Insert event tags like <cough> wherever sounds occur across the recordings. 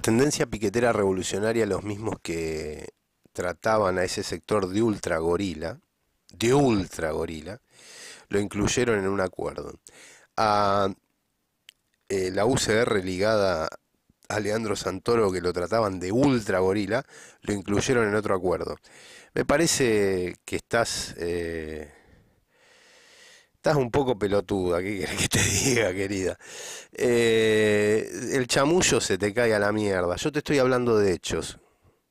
tendencia piquetera revolucionaria, los mismos que trataban a ese sector de ultra gorila, de ultra gorila, lo incluyeron en un acuerdo. A eh, la UCR ligada a Leandro Santoro, que lo trataban de ultra gorila, lo incluyeron en otro acuerdo. Me parece que estás eh, Estás un poco pelotuda, ¿qué querés que te <laughs> diga, querida? Eh, el chamullo se te cae a la mierda. Yo te estoy hablando de hechos.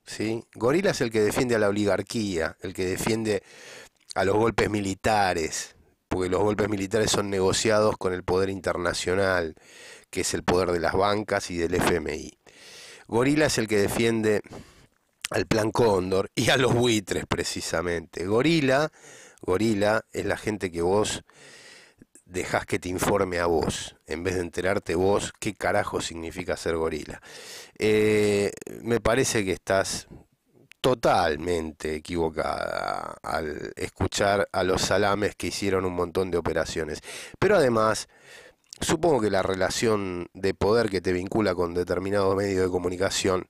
¿sí? Gorila es el que defiende a la oligarquía, el que defiende a los golpes militares, porque los golpes militares son negociados con el poder internacional, que es el poder de las bancas y del FMI. Gorila es el que defiende al Plan Cóndor y a los buitres, precisamente. Gorila gorila es la gente que vos dejás que te informe a vos, en vez de enterarte vos qué carajo significa ser gorila. Eh, me parece que estás totalmente equivocada al escuchar a los salames que hicieron un montón de operaciones. Pero además, supongo que la relación de poder que te vincula con determinado medio de comunicación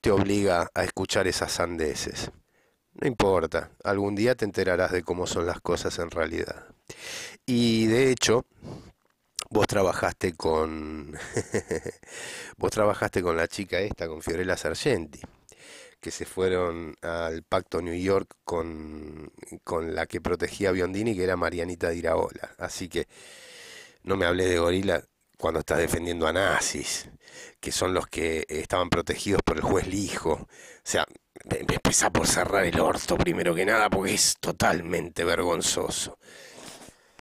te obliga a escuchar esas sandeces. No importa, algún día te enterarás de cómo son las cosas en realidad. Y de hecho, vos trabajaste con <laughs> vos trabajaste con la chica esta, con Fiorella Sargenti, que se fueron al Pacto New York con, con la que protegía a Biondini, que era Marianita Diraola. Así que no me hables de gorila, cuando estás defendiendo a nazis, que son los que estaban protegidos por el juez Lijo. O sea, em, empezá por cerrar el orto primero que nada, porque es totalmente vergonzoso.